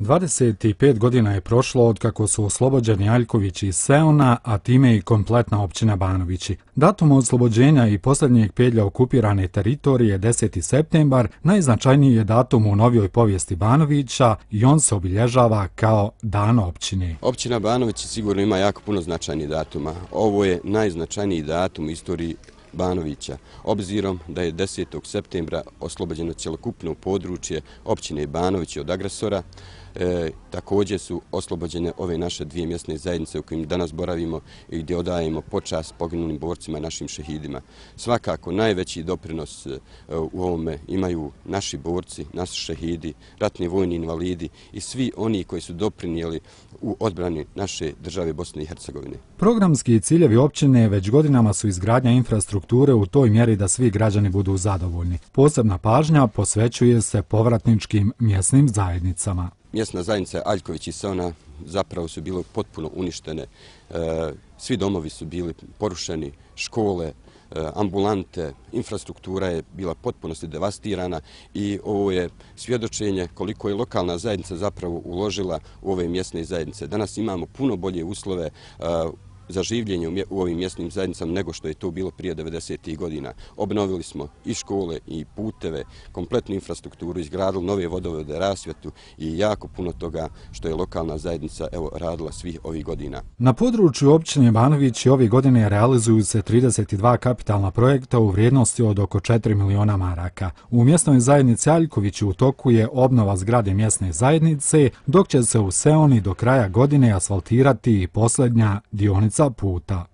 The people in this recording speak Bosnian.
25 godina je prošlo od kako su oslobođeni Aljković i Seona, a time i kompletna općina Banovići. Datum oslobođenja i posljednjeg pedlja okupirane teritorije 10. septembar najznačajniji je datum u novijoj povijesti Banovića i on se obilježava kao dan općine. Općina Banovići sigurno ima jako puno značajnih datuma. Ovo je najznačajniji datum u istoriji Banovića, obzirom da je 10. septembra oslobađeno cjelokupno područje općine Banovići od agresora, e, također su oslobođene ove naše dvije mjesne zajednice u kojim danas boravimo i gdje odajemo počas poginulim borcima našim šehidima. Svakako najveći doprinos e, u ovome imaju naši borci, naši šehidi, ratni vojni invalidi i svi oni koji su doprinijeli u odbrani naše države Bosne i Hercegovine. Programski ciljevi općine već godinama su izgradnja infrastrukture u toj mjeri da svi građani budu zadovoljni. Posebna pažnja posvećuje se povratničkim mjesnim zajednicama mjesna zajednica Aljković i Sona zapravo su bile potpuno uništene. E, svi domovi su bili porušeni, škole, e, ambulante, infrastruktura je bila potpuno se devastirana i ovo je svjedočenje koliko je lokalna zajednica zapravo uložila u ove mjesne zajednice. Danas imamo puno bolje uslove, e, za življenje u ovim mjesnim zajednicama nego što je to bilo prije 90. godina. Obnovili smo i škole i puteve, kompletnu infrastrukturu, izgradili nove vodovode rasvjetu i jako puno toga što je lokalna zajednica evo, radila svih ovih godina. Na području općine Banović i ove godine realizuju se 32 kapitalna projekta u vrijednosti od oko 4 miliona maraka. U mjesnoj zajednici Aljković u toku je obnova zgrade mjesne zajednice, dok će se u Seoni do kraja godine asfaltirati posljednja dionica 萨婆达。